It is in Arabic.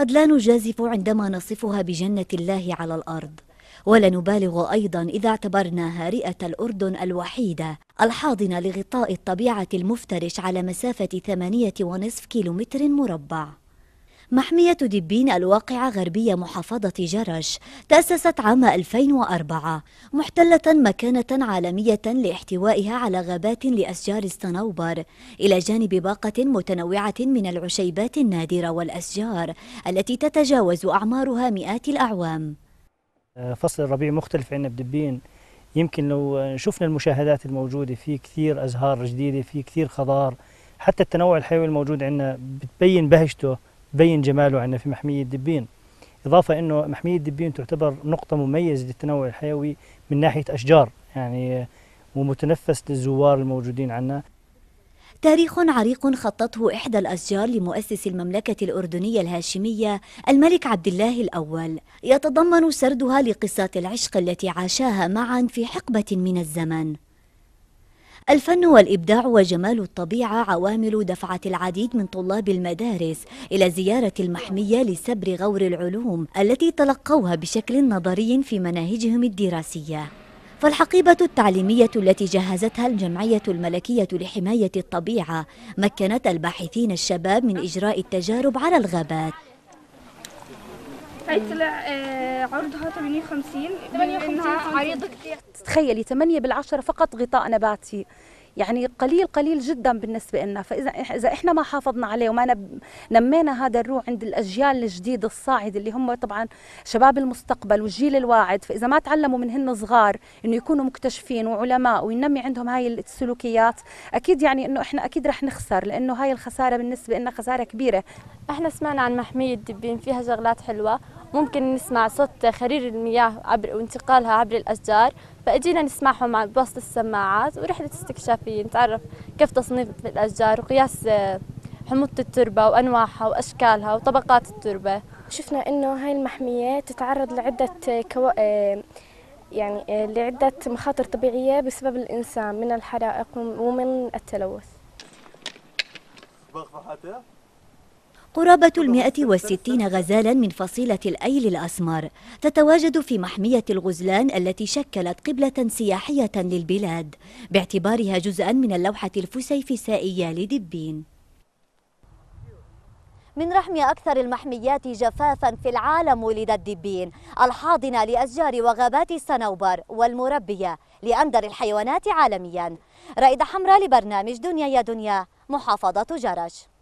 قد لا نجازف عندما نصفها بجنة الله على الأرض ولا نبالغ أيضا إذا اعتبرناها رئة الأردن الوحيدة الحاضنة لغطاء الطبيعة المفترش على مسافة ثمانية ونصف كيلومتر مربع محمية دبين الواقعة غربية محافظة جرش تأسست عام 2004 محتلة مكانة عالمية لاحتوائها على غابات لأشجار الصنوبر إلى جانب باقة متنوعة من العشيبات النادرة والأشجار التي تتجاوز أعمارها مئات الأعوام آه، فصل الربيع مختلف عندنا بدبين يمكن لو شفنا المشاهدات الموجودة في كثير أزهار جديدة في كثير خضار حتى التنوع الحيوي الموجود عندنا بتبين بهجته بين جماله عندنا في محمية دبين إضافة أنه محمية دبين تعتبر نقطة مميزة للتنوع الحيوي من ناحية أشجار يعني ومتنفس للزوار الموجودين عندنا تاريخ عريق خطته إحدى الأشجار لمؤسس المملكة الأردنية الهاشمية الملك عبد الله الأول يتضمن سردها لقصات العشق التي عاشاها معا في حقبة من الزمن الفن والإبداع وجمال الطبيعة عوامل دفعت العديد من طلاب المدارس إلى زيارة المحمية لسبر غور العلوم التي تلقوها بشكل نظري في مناهجهم الدراسية فالحقيبة التعليمية التي جهزتها الجمعية الملكية لحماية الطبيعة مكنت الباحثين الشباب من إجراء التجارب على الغابات طلع آه، عرضها 58 58 عريضه كثير تتخيلي 8 بالعشرة فقط غطاء نباتي يعني قليل قليل جدا بالنسبة لنا فإذا إذا إحنا ما حافظنا عليه وما نمينا هذا الروع عند الأجيال الجديدة الصاعدة اللي هم طبعا شباب المستقبل والجيل الواعد فإذا ما تعلموا من هن صغار إنه يكونوا مكتشفين وعلماء وينمي عندهم هاي السلوكيات أكيد يعني إنه إحنا أكيد رح نخسر لأنه هاي الخسارة بالنسبة لنا خسارة كبيرة إحنا سمعنا عن محمية الدبين فيها شغلات حلوة ممكن نسمع صوت خرير المياه عبر وانتقالها عبر الأشجار فأجينا نسمعهم بواسطة السماعات ورحلة استكشافية نتعرف كيف تصنيف الأشجار وقياس آه، حموضة التربة وأنواعها وأشكالها وطبقات التربة شفنا إنه هاي المحمية تتعرض لعدة آه، كو... آه، يعني لعدة مخاطر طبيعية بسبب الإنسان من الحرائق ومن التلوث قرابة المائة والستين غزالا من فصيلة الأيل الأسمر تتواجد في محمية الغزلان التي شكلت قبلة سياحية للبلاد باعتبارها جزءا من اللوحة الفسيفسائية لدبين من رحم أكثر المحميات جفافا في العالم ولد الدبين الحاضنة لأشجار وغابات الصنوبر والمربية لأندر الحيوانات عالميا رائدة حمراء لبرنامج دنيا يا دنيا محافظة جرش